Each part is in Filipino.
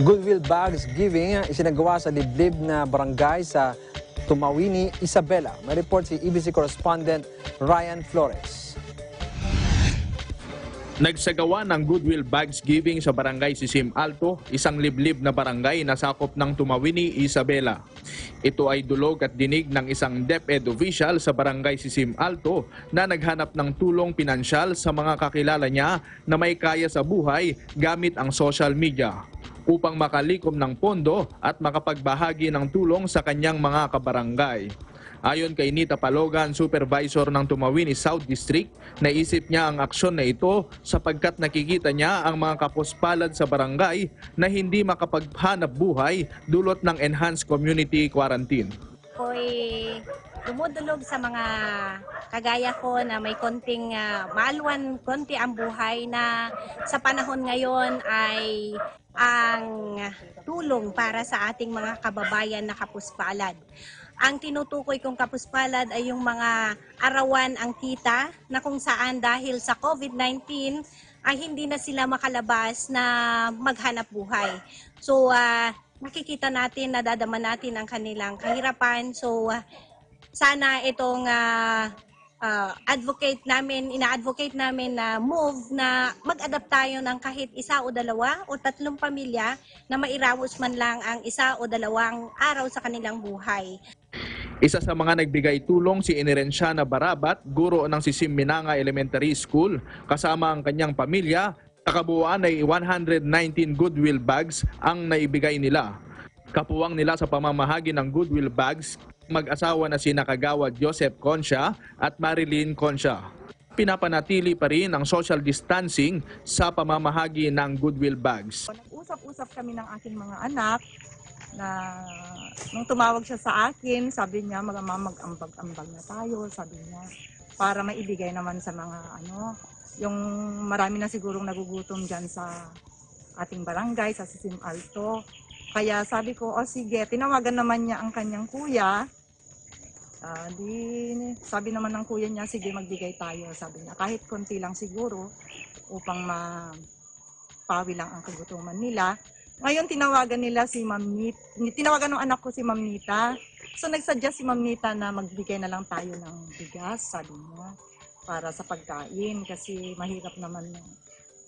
Goodwill Bags Giving isinagawa sa liblib na barangay sa Tumawini, Isabela. May report si EBC correspondent Ryan Flores. Nagsagawa ng Goodwill Bags Giving sa barangay Sisim Alto, isang liblib na barangay na sakop ng Tumawini, Isabela. Ito ay dulog at dinig ng isang DepEd official sa barangay Sisim Alto na naghanap ng tulong pinansyal sa mga kakilala niya na may kaya sa buhay gamit ang social media upang makalikom ng pondo at makapagbahagi ng tulong sa kanyang mga kabarangay. Ayon kay Nita Palogan, supervisor ng Tumawin South District, naisip niya ang aksyon na ito sapagkat nakikita niya ang mga kapuspalad sa barangay na hindi makapaghanap buhay dulot ng enhanced community quarantine ako'y dumudulog sa mga kagaya ko na may konting uh, ah, maalwan konti ang buhay na sa panahon ngayon ay ang tulong para sa ating mga kababayan na kapuspalad. Ang tinutukoy kong kapuspalad ay yung mga arawan ang kita na kung saan dahil sa COVID-19 ay hindi na sila makalabas na maghanap buhay. So, uh, makikita natin, nadadama natin ang kanilang kahirapan. So, uh, sana itong uh, uh, advocate namin, ina-advocate namin na move na mag-adapt tayo ng kahit isa o dalawa o tatlong pamilya na mairawas man lang ang isa o dalawang araw sa kanilang buhay. Isa sa mga nagbigay tulong si Inerensiana Barabat, guro ng Sisim Minanga Elementary School, kasama ang kanyang pamilya Takabuuan ay 119 goodwill bags ang naibigay nila. Kapuwang nila sa pamamahagi ng goodwill bags, mag-asawa na si Nakagawa Joseph Concha at Marilyn Concha. Pinapanatili pa rin ang social distancing sa pamamahagi ng goodwill bags. Nag-usap-usap kami ng aking mga anak na nung tumawag siya sa akin, sabi niya magmamag-ambag-ambag na tayo, sabi niya para maibigay naman sa mga ano yung marami na sigurong nagugutom dyan sa ating barangay, sa Sisim Alto. Kaya sabi ko, oh sige, tinawagan naman niya ang kanyang kuya. Uh, di, sabi naman ng kuya niya, sige magbigay tayo, sabi niya. Kahit konti lang siguro upang mapawi lang ang kagutuman nila. Ngayon tinawagan nila si Ma'am Nita, tinawagan ng anak ko si Ma'am Nita. So nagsadya si Ma'am Nita na magbigay na lang tayo ng bigas, sabi niya para sa pagkain kasi mahirap naman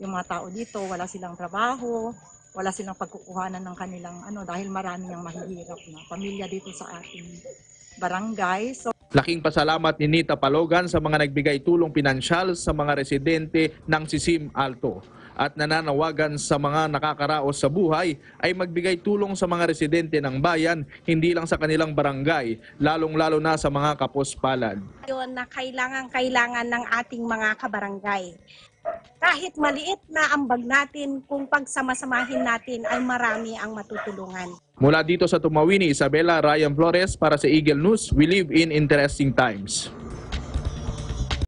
yung mga tao dito, wala silang trabaho, wala silang pagkukuhanan ng kanilang ano dahil marami ang mahihirap na pamilya dito sa ating barangay. So, Laking pasalamat ni Nita Palogan sa mga nagbigay tulong pinansyal sa mga residente ng Sisim Alto at nananawagan sa mga nakakaraos sa buhay ay magbigay tulong sa mga residente ng bayan, hindi lang sa kanilang barangay, lalong-lalo na sa mga kapuspalad. Yun na kailangan-kailangan ng ating mga kabarangay. Kahit maliit na ambag natin, kung pagsamasamahin natin ay marami ang matutulungan. Mula dito sa Tumawini, Isabela Ryan Flores para sa Eagle News, we live in interesting times.